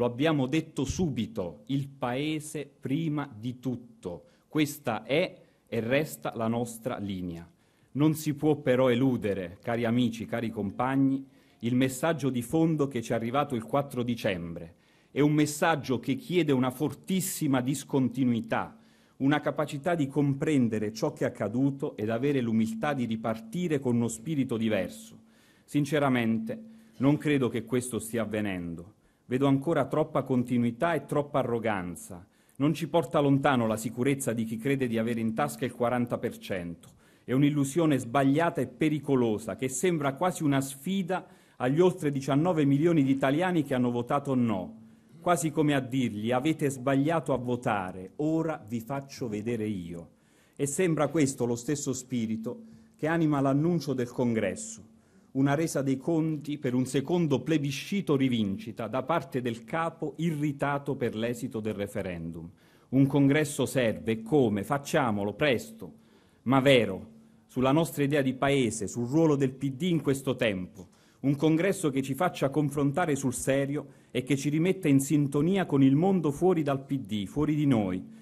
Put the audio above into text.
Lo abbiamo detto subito, il Paese prima di tutto. Questa è e resta la nostra linea. Non si può però eludere, cari amici, cari compagni, il messaggio di fondo che ci è arrivato il 4 dicembre. È un messaggio che chiede una fortissima discontinuità, una capacità di comprendere ciò che è accaduto ed avere l'umiltà di ripartire con uno spirito diverso. Sinceramente, non credo che questo stia avvenendo. Vedo ancora troppa continuità e troppa arroganza. Non ci porta lontano la sicurezza di chi crede di avere in tasca il 40%. È un'illusione sbagliata e pericolosa che sembra quasi una sfida agli oltre 19 milioni di italiani che hanno votato no, quasi come a dirgli avete sbagliato a votare, ora vi faccio vedere io. E sembra questo lo stesso spirito che anima l'annuncio del congresso una resa dei conti per un secondo plebiscito rivincita da parte del capo irritato per l'esito del referendum. Un congresso serve come? Facciamolo presto, ma vero, sulla nostra idea di paese, sul ruolo del PD in questo tempo. Un congresso che ci faccia confrontare sul serio e che ci rimetta in sintonia con il mondo fuori dal PD, fuori di noi,